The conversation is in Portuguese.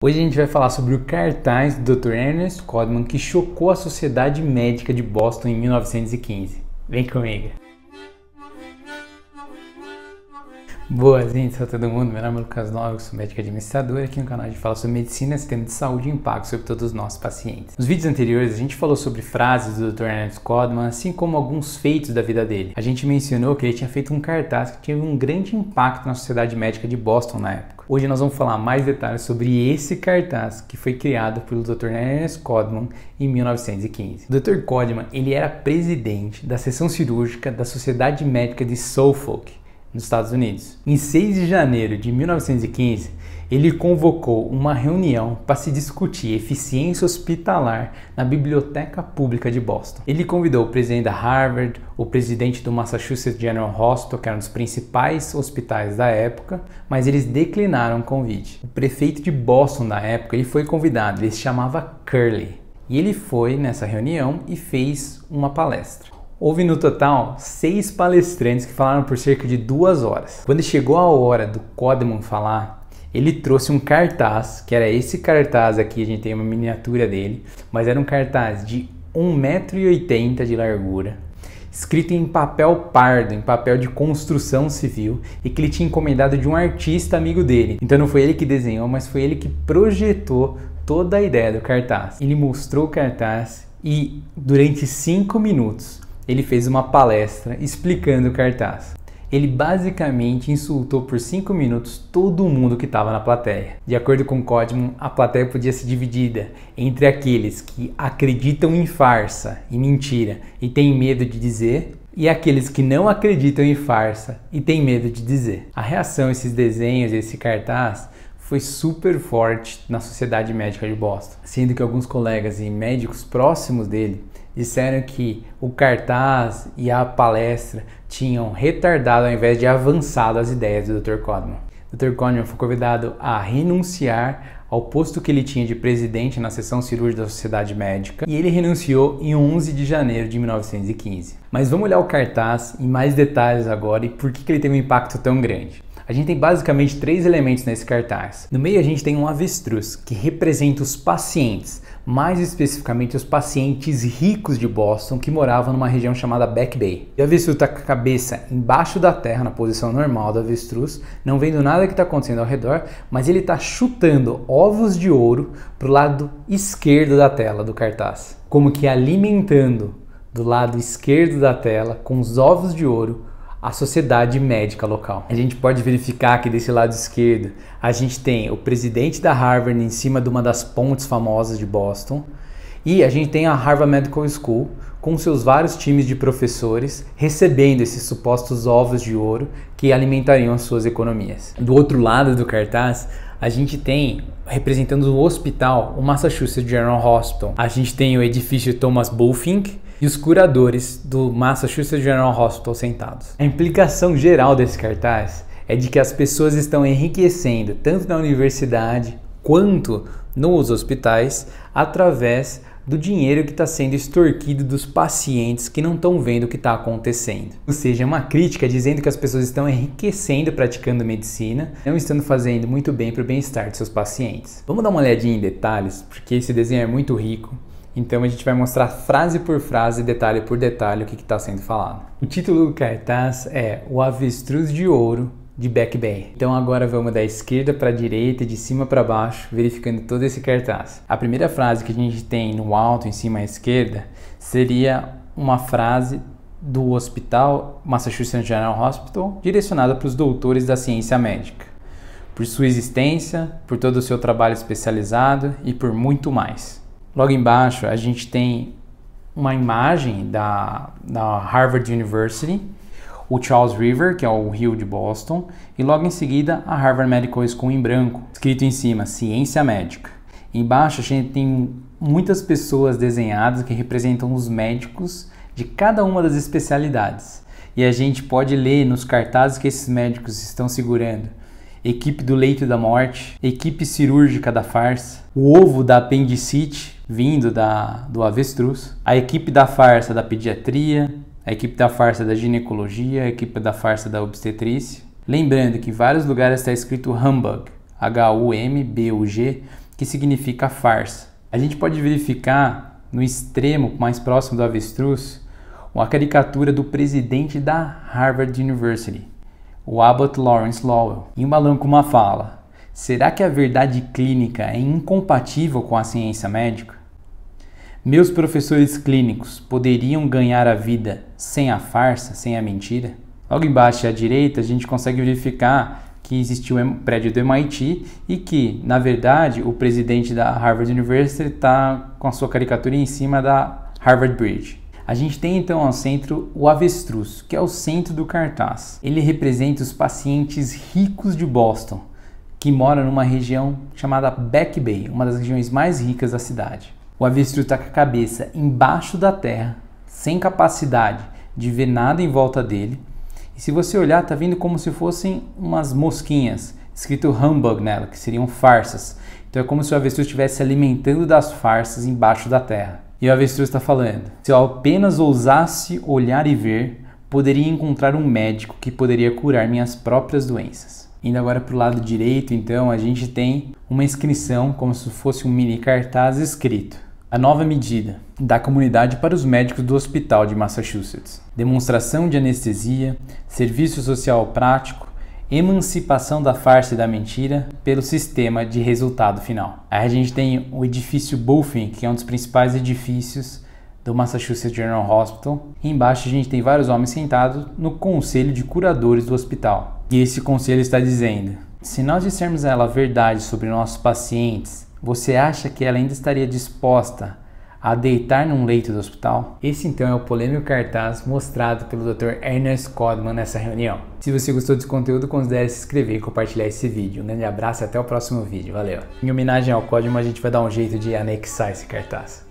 Hoje a gente vai falar sobre o cartaz do Dr. Ernest Codman que chocou a sociedade médica de Boston em 1915. Vem comigo! Boas, gente, sou todo mundo. Meu nome é Lucas Nobre, sou médico administrador. Aqui no canal a gente fala sobre medicina, sistema de saúde e impacto sobre todos os nossos pacientes. Nos vídeos anteriores a gente falou sobre frases do Dr. Ernest Codman, assim como alguns feitos da vida dele. A gente mencionou que ele tinha feito um cartaz que teve um grande impacto na sociedade médica de Boston na época. Hoje nós vamos falar mais detalhes sobre esse cartaz que foi criado pelo Dr. Ernest Codman em 1915. O Dr. Codman ele era presidente da seção cirúrgica da Sociedade Médica de Suffolk nos Estados Unidos. Em 6 de janeiro de 1915, ele convocou uma reunião para se discutir eficiência hospitalar na Biblioteca Pública de Boston. Ele convidou o presidente da Harvard, o presidente do Massachusetts General Hospital, que era um dos principais hospitais da época, mas eles declinaram o convite. O prefeito de Boston da época ele foi convidado, ele se chamava Curley. E ele foi nessa reunião e fez uma palestra. Houve no total seis palestrantes que falaram por cerca de duas horas. Quando chegou a hora do Codemon falar, ele trouxe um cartaz, que era esse cartaz aqui, a gente tem uma miniatura dele, mas era um cartaz de 1,80m de largura, escrito em papel pardo, em papel de construção civil, e que ele tinha encomendado de um artista amigo dele. Então não foi ele que desenhou, mas foi ele que projetou toda a ideia do cartaz. Ele mostrou o cartaz e durante cinco minutos ele fez uma palestra explicando o cartaz. Ele basicamente insultou por cinco minutos todo mundo que estava na plateia. De acordo com Codman, a plateia podia ser dividida entre aqueles que acreditam em farsa e mentira e têm medo de dizer, e aqueles que não acreditam em farsa e têm medo de dizer. A reação a esses desenhos, e esse cartaz, foi super forte na Sociedade Médica de Boston, sendo que alguns colegas e médicos próximos dele disseram que o cartaz e a palestra tinham retardado ao invés de avançado as ideias do Dr. Codman. Dr. Codman foi convidado a renunciar ao posto que ele tinha de presidente na seção cirúrgica da Sociedade Médica e ele renunciou em 11 de janeiro de 1915. Mas vamos olhar o cartaz em mais detalhes agora e por que, que ele teve um impacto tão grande. A gente tem basicamente três elementos nesse cartaz. No meio a gente tem um avestruz, que representa os pacientes, mais especificamente os pacientes ricos de Boston que moravam numa região chamada Back Bay. E o avestruz está com a cabeça embaixo da terra, na posição normal do avestruz, não vendo nada que está acontecendo ao redor, mas ele está chutando ovos de ouro para o lado esquerdo da tela do cartaz. Como que alimentando do lado esquerdo da tela, com os ovos de ouro, a sociedade médica local. A gente pode verificar que desse lado esquerdo, a gente tem o presidente da Harvard em cima de uma das pontes famosas de Boston, e a gente tem a Harvard Medical School com seus vários times de professores recebendo esses supostos ovos de ouro que alimentariam as suas economias. Do outro lado do cartaz, a gente tem, representando o hospital, o Massachusetts General Hospital. A gente tem o edifício Thomas Bulfink, e os curadores do Massachusetts General Hospital sentados. A implicação geral desse cartaz é de que as pessoas estão enriquecendo tanto na universidade quanto nos hospitais através do dinheiro que está sendo extorquido dos pacientes que não estão vendo o que está acontecendo. Ou seja, é uma crítica dizendo que as pessoas estão enriquecendo praticando medicina, não estando fazendo muito bem para o bem-estar de seus pacientes. Vamos dar uma olhadinha em detalhes, porque esse desenho é muito rico então a gente vai mostrar frase por frase, detalhe por detalhe, o que está sendo falado. O título do cartaz é O Avestruz de Ouro de Back Bay. Então agora vamos da esquerda para a direita, de cima para baixo, verificando todo esse cartaz. A primeira frase que a gente tem no alto, em cima à esquerda, seria uma frase do hospital Massachusetts General Hospital, direcionada para os doutores da ciência médica, por sua existência, por todo o seu trabalho especializado e por muito mais. Logo embaixo, a gente tem uma imagem da, da Harvard University, o Charles River, que é o rio de Boston, e logo em seguida a Harvard Medical School em branco, escrito em cima Ciência Médica. Embaixo a gente tem muitas pessoas desenhadas que representam os médicos de cada uma das especialidades. E a gente pode ler nos cartazes que esses médicos estão segurando: equipe do leito da morte, equipe cirúrgica da farsa, o ovo da apendicite, vindo da, do avestruz, a equipe da farsa da pediatria, a equipe da farsa da ginecologia, a equipe da farsa da obstetrícia. Lembrando que em vários lugares está escrito humbug, H-U-M-B-U-G, que significa farsa. A gente pode verificar no extremo mais próximo do avestruz uma caricatura do presidente da Harvard University, o Abbott Lawrence Lowell, em um balão com uma fala: Será que a verdade clínica é incompatível com a ciência médica? Meus professores clínicos poderiam ganhar a vida sem a farsa, sem a mentira? Logo embaixo à direita, a gente consegue verificar que existiu um prédio do MIT e que, na verdade, o presidente da Harvard University está com a sua caricatura em cima da Harvard Bridge. A gente tem então ao centro o avestruz, que é o centro do cartaz. Ele representa os pacientes ricos de Boston, que moram numa região chamada Back Bay, uma das regiões mais ricas da cidade. O avestruz está com a cabeça embaixo da terra, sem capacidade de ver nada em volta dele. E se você olhar, está vindo como se fossem umas mosquinhas, escrito humbug nela, que seriam farsas. Então é como se o avestruz estivesse se alimentando das farsas embaixo da terra. E o avestruz está falando: se eu apenas ousasse olhar e ver, poderia encontrar um médico que poderia curar minhas próprias doenças. Indo agora para o lado direito, então, a gente tem uma inscrição, como se fosse um mini cartaz escrito: a nova medida da comunidade para os médicos do Hospital de Massachusetts. Demonstração de anestesia, serviço social prático, emancipação da farsa e da mentira pelo sistema de resultado final. Aí a gente tem o edifício Bullfin, que é um dos principais edifícios do Massachusetts General Hospital. E embaixo a gente tem vários homens sentados no conselho de curadores do hospital. E esse conselho está dizendo: se nós dissermos a ela a verdade sobre nossos pacientes, você acha que ela ainda estaria disposta a deitar num leito do hospital? Esse então é o polêmico cartaz mostrado pelo Dr. Ernest Codman nessa reunião. Se você gostou desse conteúdo, considere se inscrever e compartilhar esse vídeo. Um grande abraço e até o próximo vídeo. Valeu! Em homenagem ao Codman, a gente vai dar um jeito de anexar esse cartaz.